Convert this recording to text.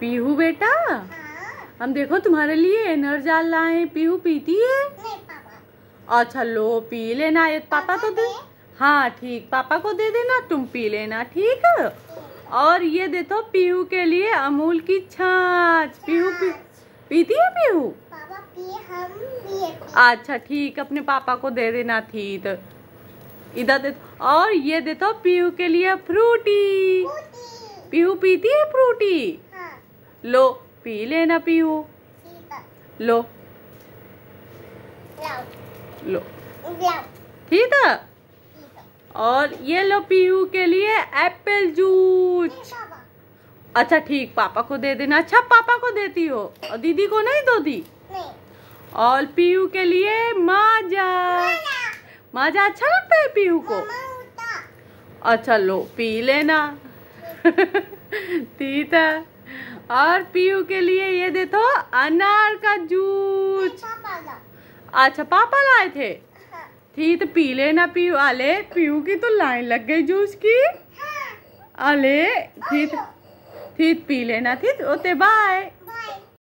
पीहू बेटा हाँ। हम देखो तुम्हारे लिए एनर्जाल लाए पीहू पीती है अच्छा लो पी लेना ये पापा को दे हाँ ठीक पापा को दे देना तुम पी लेना ठीक और ये दे दो पीहू के लिए अमूल की छाछ पीहू पी, पीती है पीहू अच्छा ठीक अपने पापा को दे देना ठीक इधर दे और ये दे दो पीहू के लिए फ्रूटी पीहू पीती है फ्रूटी लो पी लेना पीहू लो लो ठीक है और ये लो पीयू के लिए एप्पल जूस अच्छा ठीक पापा को दे देना अच्छा पापा को देती हो और दीदी को नहीं दो तो दी और पीयू के लिए माजा माजा अच्छा लगता है पीयू को अच्छा लो पी लेना तीता और पीयू के लिए ये दे दो अनार का जूस अच्छा पापा लाए थे हाँ। थी तो पी लेना पीयू आले पीयू की तो लाइन लग गई जूस की अले हाँ। थी तो- थी तो पी लेना थी तो ओते बाय